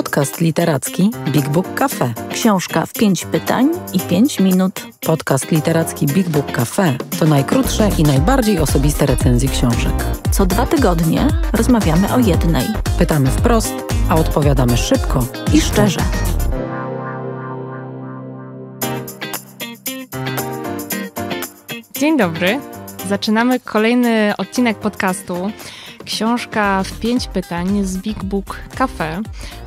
Podcast literacki Big Book Cafe. Książka w 5 pytań i 5 minut. Podcast literacki Big Book Cafe to najkrótsze i najbardziej osobiste recenzje książek. Co dwa tygodnie rozmawiamy o jednej. Pytamy wprost, a odpowiadamy szybko i szczerze. Dzień dobry. Zaczynamy kolejny odcinek podcastu książka w pięć pytań z Big Book Cafe.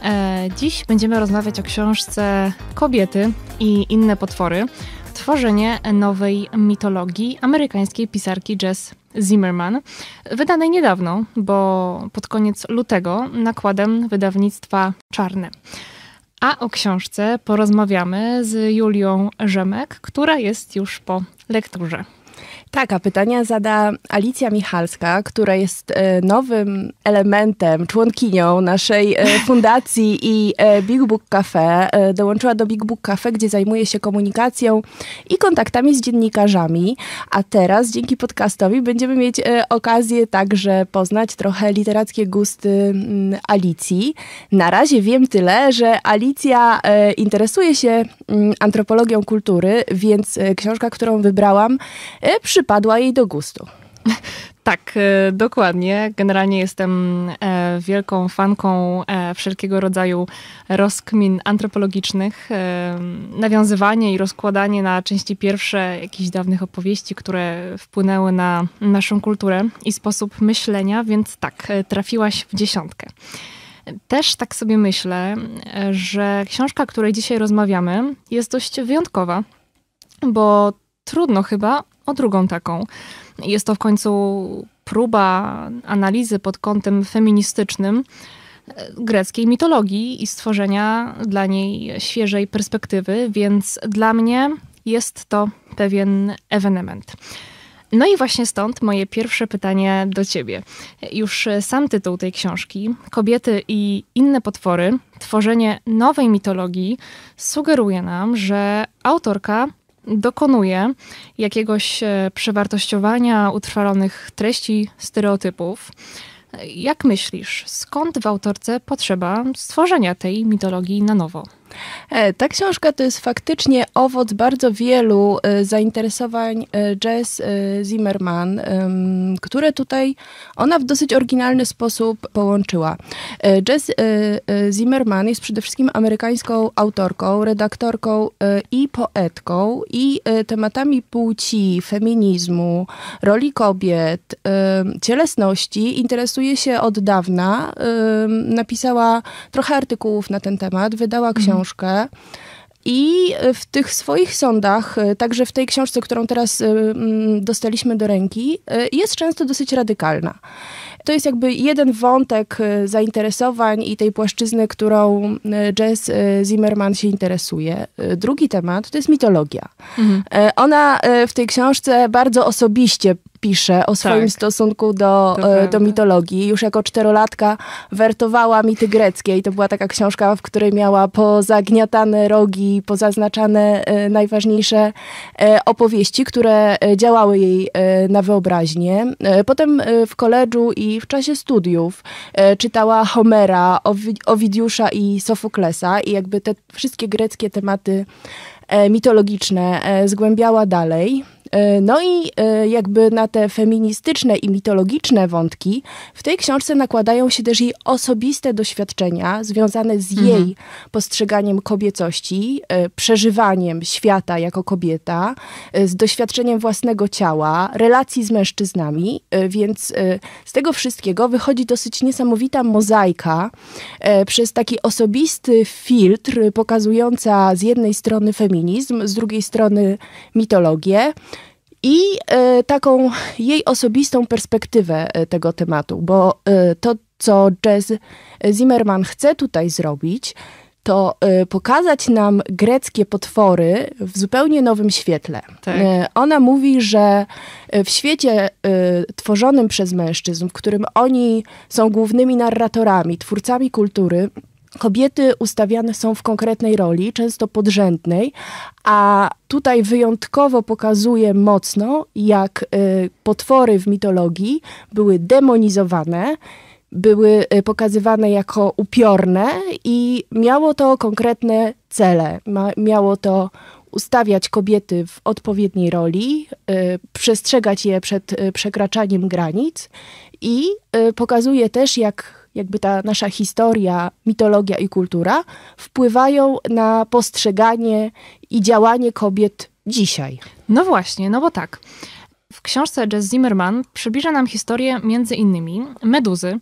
E, dziś będziemy rozmawiać o książce Kobiety i inne potwory. Tworzenie nowej mitologii amerykańskiej pisarki Jess Zimmerman, wydanej niedawno, bo pod koniec lutego nakładem wydawnictwa Czarne. A o książce porozmawiamy z Julią Rzemek, która jest już po lekturze. Tak, a pytania zada Alicja Michalska, która jest e, nowym elementem, członkinią naszej e, fundacji i e, Big Book Cafe. Dołączyła do Big Book Cafe, gdzie zajmuje się komunikacją i kontaktami z dziennikarzami. A teraz dzięki podcastowi będziemy mieć okazję także poznać trochę literackie gusty mm, Alicji. Na razie wiem tyle, że Alicja interesuje się mm, antropologią kultury, więc książka, którą wybrałam, przy przypadła jej do gustu. Tak, e, dokładnie. Generalnie jestem e, wielką fanką e, wszelkiego rodzaju rozkmin antropologicznych. Nawiązywanie i rozkładanie na części pierwsze jakichś dawnych opowieści, które wpłynęły na naszą kulturę i sposób myślenia, więc tak, trafiłaś w dziesiątkę. Też tak sobie myślę, że książka, o której dzisiaj rozmawiamy, jest dość wyjątkowa, bo trudno chyba o drugą taką. Jest to w końcu próba analizy pod kątem feministycznym e, greckiej mitologii i stworzenia dla niej świeżej perspektywy, więc dla mnie jest to pewien ewenement. No i właśnie stąd moje pierwsze pytanie do ciebie. Już sam tytuł tej książki, Kobiety i inne potwory, tworzenie nowej mitologii, sugeruje nam, że autorka dokonuje jakiegoś e, przewartościowania utrwalonych treści, stereotypów. Jak myślisz, skąd w autorce potrzeba stworzenia tej mitologii na nowo? E, ta książka to jest faktycznie owoc bardzo wielu e, zainteresowań e, Jess Zimmerman, które tutaj ona w dosyć oryginalny sposób połączyła. Jess Zimmerman jest przede wszystkim amerykańską autorką, redaktorką i poetką i tematami płci, feminizmu, roli kobiet, cielesności interesuje się od dawna. Napisała trochę artykułów na ten temat, wydała książkę książkę. I e, w tych swoich sądach, e, także w tej książce, którą teraz e, mm, dostaliśmy do ręki, jest często dosyć radykalna. To jest jakby jeden wątek zainteresowań i tej płaszczyzny, którą Jess Zimmerman się interesuje. Drugi temat to jest mitologia. Mhm. Ona w tej książce bardzo osobiście pisze o swoim tak. stosunku do, e, do mitologii. Już jako czterolatka wertowała mity greckie i to była taka książka, w której miała pozagniatane rogi, pozaznaczane e, najważniejsze e, opowieści, które działały jej na wyobraźnię. Potem w koledżu i w czasie studiów czytała Homera, Owidiusza i Sofoklesa i jakby te wszystkie greckie tematy mitologiczne zgłębiała dalej. E, no i e, jakby na te feministyczne i mitologiczne wątki w tej książce nakładają się też jej osobiste doświadczenia związane z mhm. jej postrzeganiem kobiecości, e, przeżywaniem świata jako kobieta, z doświadczeniem własnego ciała, relacji z mężczyznami, więc z tego wszystkiego wychodzi dosyć niesamowita mozaika przez taki osobisty filtr pokazująca z jednej strony feminizm, z drugiej strony mitologię, i e, taką jej osobistą perspektywę e, tego tematu, bo e, to, co Jazz Zimmerman chce tutaj zrobić, to pokazać nam greckie potwory w zupełnie nowym świetle. Tak. Ona mówi, że w świecie tworzonym przez mężczyzn, w którym oni są głównymi narratorami, twórcami kultury, kobiety ustawiane są w konkretnej roli, często podrzędnej, a tutaj wyjątkowo pokazuje mocno, jak y, potwory w mitologii były demonizowane były y, pokazywane jako upiorne i miało to konkretne cele. miało to ustawiać kobiety w odpowiedniej roli, y, przestrzegać je przed przekraczaniem granic i pokazuje też, jak jakby ta nasza historia, mitologia i kultura wpływają na postrzeganie i działanie kobiet dzisiaj. No właśnie, no bo tak. W książce Jess Zimmerman przybliża nam historię między innymi Meduzy,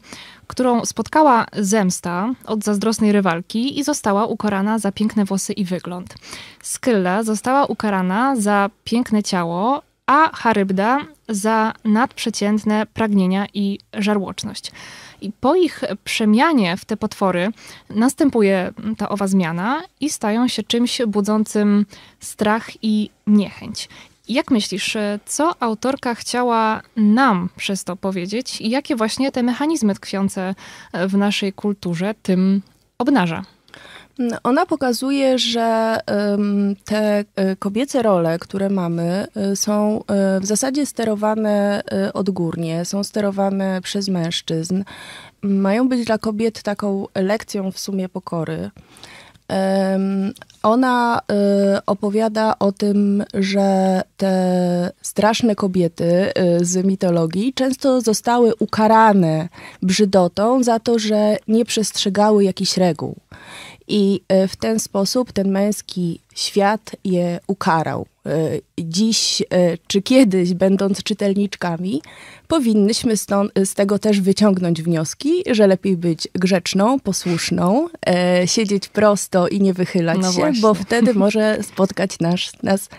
którą spotkała zemsta od zazdrosnej rywalki i została ukorana za piękne włosy i wygląd. Skylla została ukarana za piękne ciało, a Charybda za nadprzeciętne pragnienia i żarłoczność. I po ich przemianie w te potwory następuje ta owa zmiana i stają się czymś budzącym strach i niechęć. Jak myślisz, co autorka chciała nam przez to powiedzieć i jakie właśnie te mechanizmy tkwiące w naszej kulturze tym obnaża? Ona pokazuje, że te e, kobiece role, które mamy, e, są e, w zasadzie sterowane odgórnie, są sterowane przez mężczyzn. Mają być dla kobiet taką lekcją w sumie pokory ona y, opowiada o tym, że te straszne kobiety y, z mitologii często zostały ukarane brzydotą za to, że nie przestrzegały jakichś reguł. I y, w ten sposób ten męski świat je ukarał. Y, dziś y, czy kiedyś, będąc czytelniczkami, powinnyśmy z tego też wyciągnąć wnioski, że lepiej być grzeczną, posłuszną, y, siedzieć prosto i nie wychylać no się, bo wtedy może spotkać nas, nas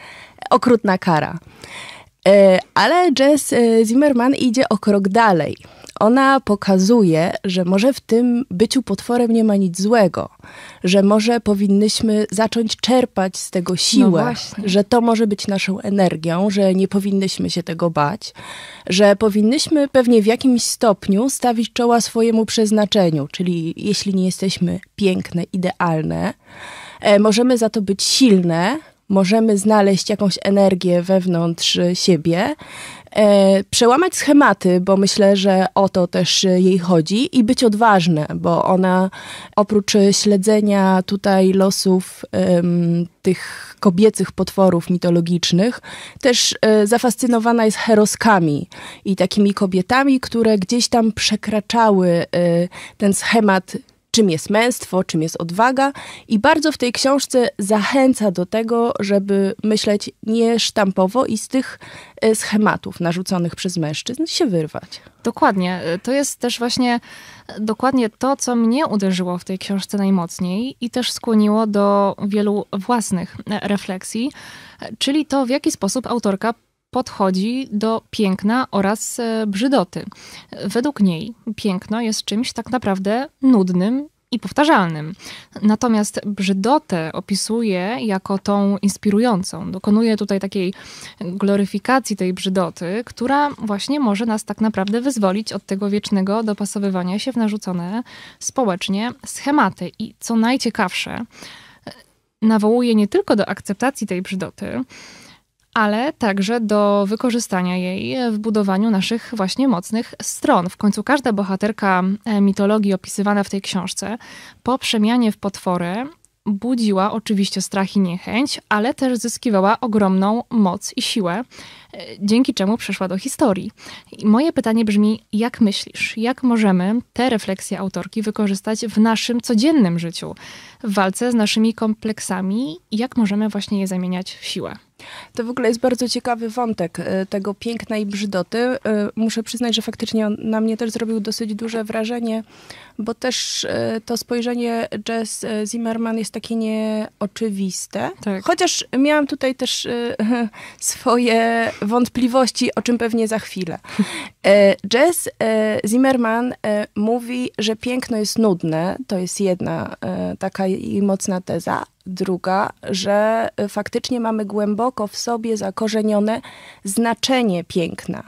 okrutna kara. E, ale Jess e, Zimmerman idzie o krok dalej. Ona pokazuje, że może w tym byciu potworem nie ma nic złego, że może powinnyśmy zacząć czerpać z tego siłę, no że to może być naszą energią, że nie powinnyśmy się tego bać, że powinnyśmy pewnie w jakimś stopniu stawić czoła swojemu przeznaczeniu, czyli jeśli nie jesteśmy piękne, idealne, E, możemy za to być silne, możemy znaleźć jakąś energię wewnątrz siebie, e, przełamać schematy, bo myślę, że o to też jej chodzi, i być odważne, bo ona oprócz śledzenia tutaj losów tych kobiecych potworów mitologicznych, też e, zafascynowana jest heroskami i takimi kobietami, które gdzieś tam przekraczały ten schemat czym jest męstwo, czym jest odwaga i bardzo w tej książce zachęca do tego, żeby myśleć niesztampowo i z tych e, schematów narzuconych przez mężczyzn się wyrwać. Dokładnie. E, to jest też właśnie e, dokładnie to, co mnie uderzyło w tej książce najmocniej i też skłoniło do wielu własnych refleksji, czyli to, w jaki sposób autorka podchodzi do piękna oraz e, brzydoty. Według niej piękno jest czymś tak naprawdę nudnym i powtarzalnym. Natomiast brzydotę opisuje jako tą inspirującą. Dokonuje tutaj takiej gloryfikacji tej brzydoty, która właśnie może nas tak naprawdę wyzwolić od tego wiecznego dopasowywania się w narzucone społecznie schematy. I co najciekawsze, e, nawołuje nie tylko do akceptacji tej brzydoty, ale także do wykorzystania jej w budowaniu naszych właśnie mocnych stron. W końcu każda bohaterka e, mitologii opisywana w tej książce po przemianie w potwory budziła oczywiście strach i niechęć, ale też zyskiwała ogromną moc i siłę, e, dzięki czemu przeszła do historii. I moje pytanie brzmi: jak myślisz, jak możemy te refleksje autorki wykorzystać w naszym codziennym życiu, w walce z naszymi kompleksami, jak możemy właśnie je zamieniać w siłę? To w ogóle jest bardzo ciekawy wątek e, tego piękna i brzydoty. E, muszę przyznać, że faktycznie on na mnie też zrobił dosyć duże wrażenie, bo też e, to spojrzenie Jess Zimmerman jest takie nieoczywiste. Tak. Chociaż miałam tutaj też swoje wątpliwości, o czym pewnie za chwilę. Jess Zimmerman mówi, że piękno jest nudne, to jest jedna taka i mocna teza, druga, że e, faktycznie mamy głęboko w sobie zakorzenione znaczenie piękna,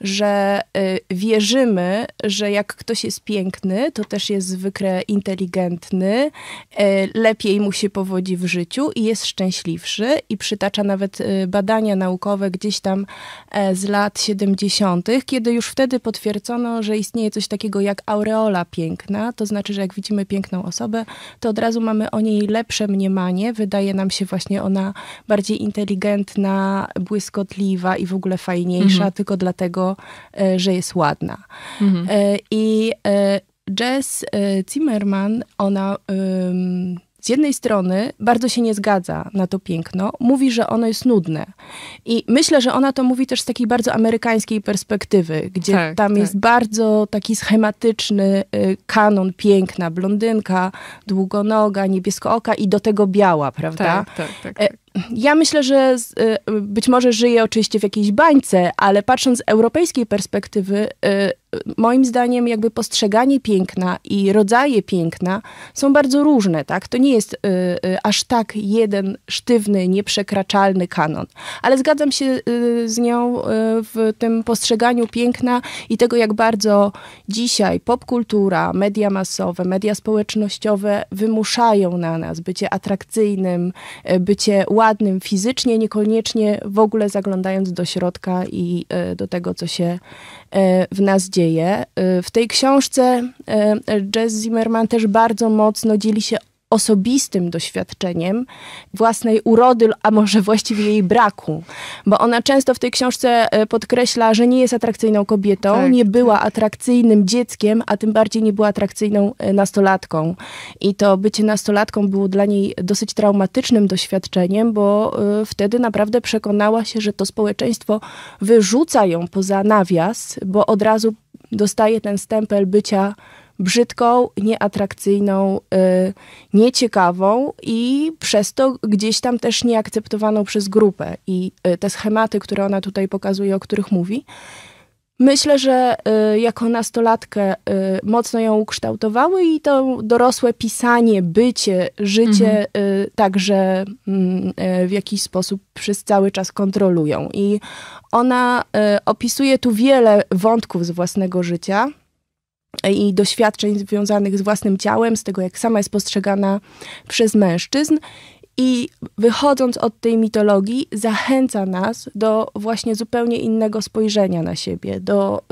że e, wierzymy, że jak ktoś jest piękny, to też jest zwykle inteligentny, e, lepiej mu się powodzi w życiu i jest szczęśliwszy i przytacza nawet badania naukowe gdzieś tam z lat 70., kiedy już wtedy potwierdzono, że istnieje coś takiego jak aureola piękna, to znaczy, że jak widzimy piękną osobę, to od razu mamy o niej lepsze mniemanie Wydaje nam się właśnie ona bardziej inteligentna, błyskotliwa i w ogóle fajniejsza, mhm. tylko dlatego, e, że jest ładna. Mhm. E, I e, Jess Zimmerman, ona z jednej strony bardzo się nie zgadza na to piękno, mówi, że ono jest nudne. I myślę, że ona to mówi też z takiej bardzo amerykańskiej perspektywy, gdzie tak, tam tak. jest bardzo taki schematyczny y, kanon piękna, blondynka, długonoga, niebieskooka i do tego biała, prawda? Tak, tak, tak. tak. E, ja myślę, że y, być może żyję oczywiście w jakiejś bańce, ale patrząc z europejskiej perspektywy, y, moim zdaniem jakby postrzeganie piękna i rodzaje piękna są bardzo różne, tak? To nie jest y, aż tak jeden sztywny, nieprzekraczalny kanon. Ale zgadzam się z nią w tym postrzeganiu piękna i tego, jak bardzo dzisiaj popkultura, media masowe, media społecznościowe wymuszają na nas bycie atrakcyjnym, bycie łatwym, dokładnym fizycznie, niekoniecznie w ogóle zaglądając do środka i e, do tego, co się e, w nas dzieje. E, w tej książce Jess Zimmerman też bardzo mocno dzieli się osobistym doświadczeniem własnej urody, a może właściwie jej braku. Bo ona często w tej książce e, podkreśla, że nie jest atrakcyjną kobietą, tak. nie była tak. atrakcyjnym dzieckiem, a tym bardziej nie była atrakcyjną e, nastolatką. I to bycie nastolatką było dla niej dosyć traumatycznym doświadczeniem, bo e, wtedy naprawdę przekonała się, że to społeczeństwo wyrzuca ją poza nawias, bo od razu dostaje ten stempel bycia brzydką, nieatrakcyjną, y, nieciekawą i przez to gdzieś tam też nieakceptowaną przez grupę. I y, te schematy, które ona tutaj pokazuje, o których mówi, Myślę, że y, jako nastolatkę y, mocno ją ukształtowały i to dorosłe pisanie, bycie, życie mhm. y, także mm, y, w jakiś sposób przez cały czas kontrolują. I ona opisuje tu wiele wątków z własnego życia i doświadczeń związanych z własnym ciałem, z tego jak sama jest postrzegana przez mężczyzn. I wychodząc od tej mitologii, zachęca nas do właśnie zupełnie innego spojrzenia na siebie, do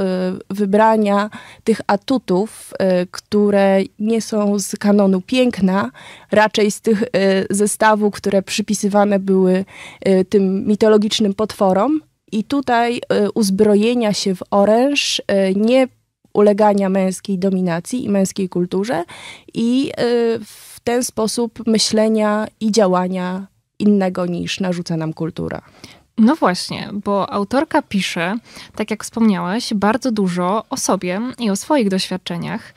y, wybrania tych atutów, y, które nie są z kanonu piękna, raczej z tych y, zestawów, które przypisywane były y, tym mitologicznym potworom. I tutaj y, uzbrojenia się w oręż, y, nie ulegania męskiej dominacji i męskiej kulturze i y, w ten sposób myślenia i działania innego niż narzuca nam kultura. No właśnie, bo autorka pisze, tak jak wspomniałaś, bardzo dużo o sobie i o swoich doświadczeniach.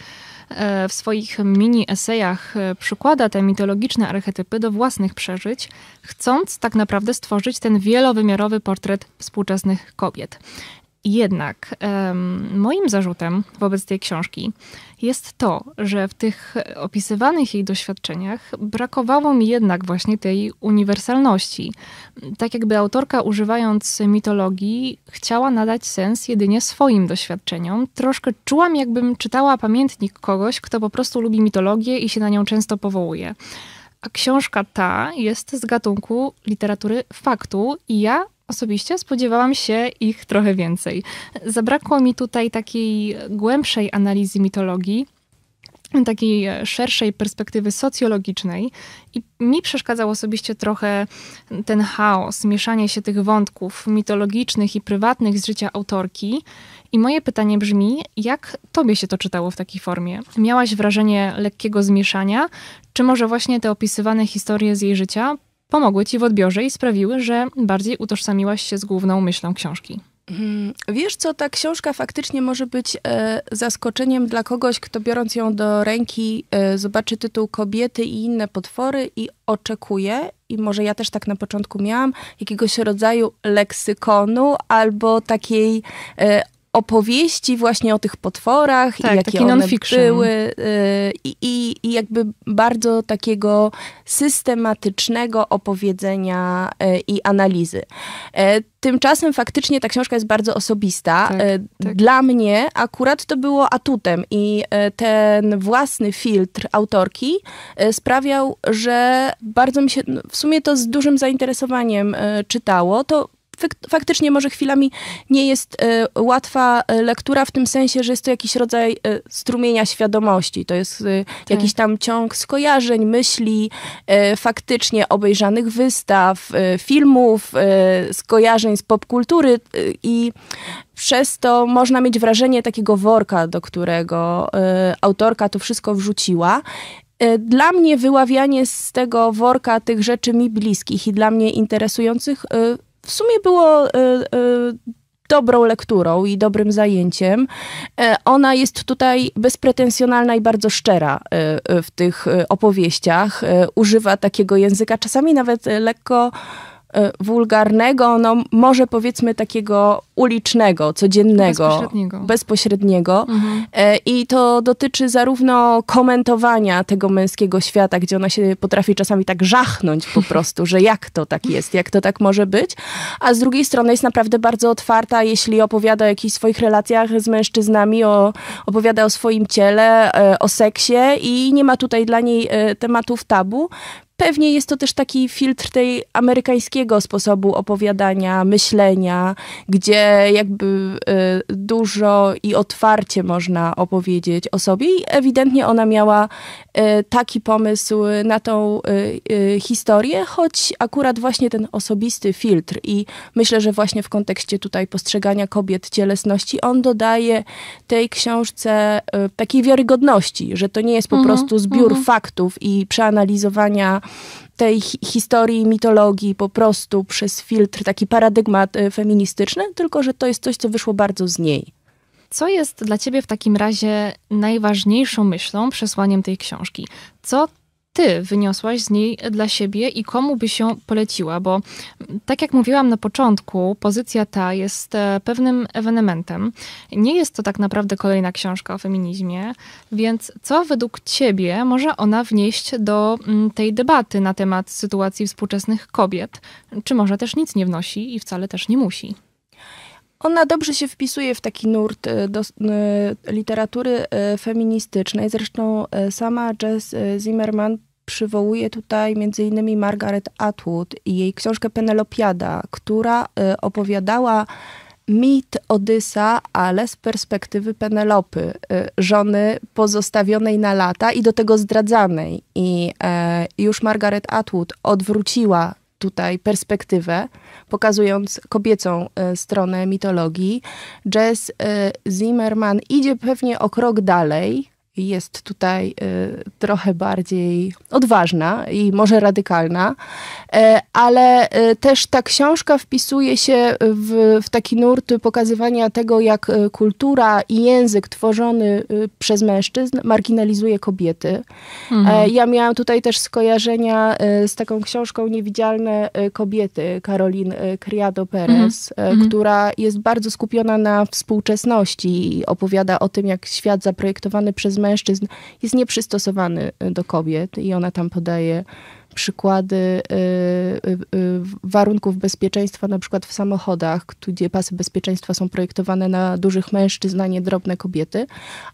E, w swoich mini esejach e, przykłada te mitologiczne archetypy do własnych przeżyć, chcąc tak naprawdę stworzyć ten wielowymiarowy portret współczesnych kobiet. Jednak um, moim zarzutem wobec tej książki jest to, że w tych opisywanych jej doświadczeniach brakowało mi jednak właśnie tej uniwersalności. Tak jakby autorka, używając mitologii, chciała nadać sens jedynie swoim doświadczeniom. Troszkę czułam, jakbym czytała pamiętnik kogoś, kto po prostu lubi mitologię i się na nią często powołuje. A książka ta jest z gatunku literatury faktu i ja Osobiście spodziewałam się ich trochę więcej. Zabrakło mi tutaj takiej głębszej analizy mitologii, takiej e, szerszej perspektywy socjologicznej i mi przeszkadzał osobiście trochę ten chaos, mieszanie się tych wątków mitologicznych i prywatnych z życia autorki. I moje pytanie brzmi, jak tobie się to czytało w takiej formie? Miałaś wrażenie lekkiego zmieszania, czy może właśnie te opisywane historie z jej życia pomogły ci w odbiorze i sprawiły, że bardziej utożsamiłaś się z główną myślą książki? Hmm, wiesz co, ta książka faktycznie może być e, zaskoczeniem dla kogoś, kto biorąc ją do ręki e, zobaczy tytuł Kobiety i inne potwory i oczekuje, i może ja też tak na początku miałam, jakiegoś rodzaju leksykonu albo takiej e, opowieści właśnie o tych potworach tak, i jakie one były y, i, i, i, jakby bardzo takiego systematycznego opowiedzenia y, i analizy. E, tymczasem faktycznie ta książka jest bardzo osobista. Tak, e, tak. Dla mnie akurat to było atutem i e, ten własny filtr autorki sprawiał, że bardzo mi się no, w sumie to z dużym zainteresowaniem czytało. To faktycznie może chwilami nie jest e, łatwa e, lektura w tym sensie, że jest to jakiś rodzaj e, strumienia świadomości. To jest tak. jakiś tam ciąg skojarzeń, myśli, faktycznie obejrzanych wystaw, filmów, skojarzeń z popkultury i przez to można mieć wrażenie takiego worka, do którego autorka to wszystko wrzuciła dla mnie wyławianie z tego worka tych rzeczy mi bliskich i dla mnie interesujących w sumie było e, e, dobrą lekturą i dobrym zajęciem. E, ona jest tutaj bezpretensjonalna i bardzo szczera w tych opowieściach. Używa takiego języka, czasami nawet lekko E, wulgarnego, no może powiedzmy takiego ulicznego, codziennego, bezpośredniego. bezpośredniego. Mhm. E, I to dotyczy zarówno komentowania tego męskiego świata, gdzie ona się potrafi czasami tak żachnąć po prostu, że jak to tak jest, jak to tak może być, a z drugiej strony jest naprawdę bardzo otwarta, jeśli opowiada o jakichś swoich relacjach z mężczyznami, o, opowiada o swoim ciele, e, o seksie i nie ma tutaj dla niej tematów tabu, Pewnie jest to też taki filtr tej amerykańskiego sposobu opowiadania, myślenia, gdzie jakby y, dużo i otwarcie można opowiedzieć o sobie i ewidentnie ona miała y, taki pomysł na tą y, historię, choć akurat właśnie ten osobisty filtr i myślę, że właśnie w kontekście tutaj postrzegania kobiet cielesności on dodaje tej książce takiej wiarygodności, że to nie jest po mhm, prostu zbiór mhm. faktów i przeanalizowania tej historii, mitologii po prostu przez filtr taki paradygmat y, feministyczny, tylko że to jest coś, co wyszło bardzo z niej. Co jest dla ciebie w takim razie najważniejszą myślą, przesłaniem tej książki? Co ty wyniosłaś z niej dla siebie i komu by się poleciła? Bo mm, tak jak mówiłam na początku, pozycja ta jest e, pewnym ewenementem. Nie jest to tak naprawdę kolejna książka o feminizmie, więc co według ciebie może ona wnieść do mm, tej debaty na temat sytuacji współczesnych kobiet? Czy może też nic nie wnosi i wcale też nie musi? Ona dobrze się wpisuje w taki nurt e, do, e, literatury feministycznej. Zresztą sama Jess Zimmerman przywołuję tutaj m.in. Margaret Atwood i jej książkę Penelopiada, która y, opowiadała mit Odysa, ale z perspektywy Penelopy, y, żony pozostawionej na lata i do tego zdradzanej. I e, już Margaret Atwood odwróciła tutaj perspektywę, pokazując kobiecą y, stronę mitologii. Jess Zimmerman idzie pewnie o krok dalej, jest tutaj y, trochę bardziej odważna i może radykalna, e, ale y, też ta książka wpisuje się w, w taki nurt pokazywania tego, jak y, kultura i język tworzony przez mężczyzn marginalizuje kobiety. E, mhm. Ja miałam tutaj też skojarzenia z taką książką Niewidzialne kobiety Karolin Criado Perez, mhm. mhm. która jest bardzo skupiona na współczesności i opowiada o tym, jak świat zaprojektowany przez mężczyzn mężczyzn jest nieprzystosowany e, do kobiet i ona tam podaje przykłady y, y, y, warunków bezpieczeństwa na przykład w samochodach, gdzie pasy bezpieczeństwa są projektowane na dużych mężczyzn, a nie drobne kobiety,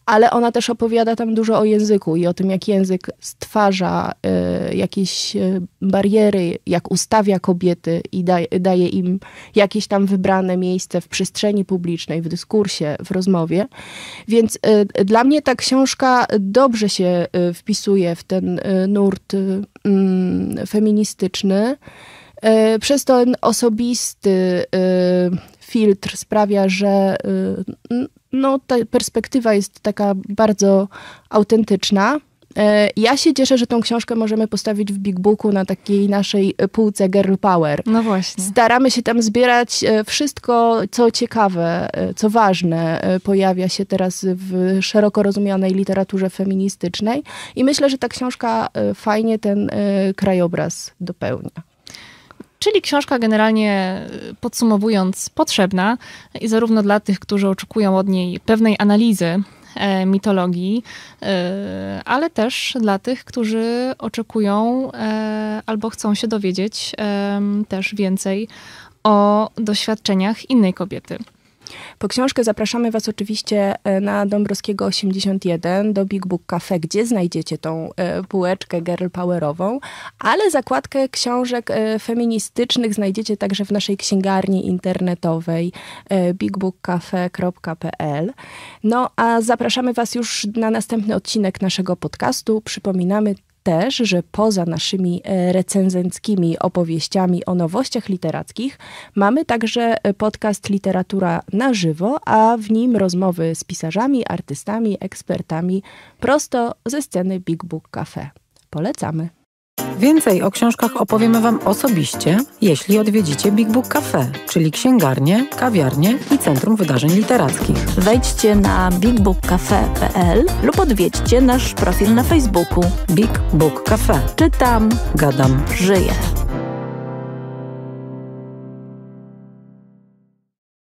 ale ona też opowiada tam dużo o języku i o tym, jak język stwarza jakieś bariery, jak ustawia kobiety i daje, daje im jakieś tam wybrane miejsce w przestrzeni publicznej, w dyskursie, w rozmowie. Więc dla mnie ta książka dobrze się wpisuje w ten nurt Mm, feministyczny. E, przez to ten osobisty e, filtr sprawia, że e, no, ta perspektywa jest taka bardzo autentyczna. E, ja się cieszę, że tą książkę możemy postawić w Big Booku na takiej naszej półce Girl Power. No właśnie. Staramy się tam zbierać e, wszystko, co ciekawe, e, co ważne, pojawia się teraz w szeroko rozumianej literaturze feministycznej i myślę, że ta książka fajnie ten krajobraz dopełnia. Czyli książka generalnie podsumowując potrzebna i zarówno dla tych, którzy oczekują od niej pewnej analizy E, mitologii, e, ale też dla tych, którzy oczekują e, albo chcą się dowiedzieć też więcej o doświadczeniach innej kobiety. Po książkę zapraszamy Was oczywiście e, na Dąbrowskiego 81 do Big Book Cafe, gdzie znajdziecie tą półeczkę e, girl powerową, ale zakładkę książek e, feministycznych znajdziecie także w naszej księgarni internetowej bigbookcafe.pl. No a zapraszamy Was już na następny odcinek naszego podcastu. Przypominamy też, że poza naszymi e, recenzenckimi opowieściami o nowościach literackich, mamy także e, podcast Literatura na żywo, a w nim rozmowy z pisarzami, artystami, ekspertami prosto ze sceny Big Book Cafe. Polecamy. Więcej o książkach opowiemy Wam osobiście, jeśli odwiedzicie Big Book Cafe, czyli księgarnię, kawiarnię i Centrum Wydarzeń Literackich. Wejdźcie na bigbookcafe.pl lub odwiedźcie nasz profil na Facebooku. Big Book Cafe. Czytam, gadam, żyję.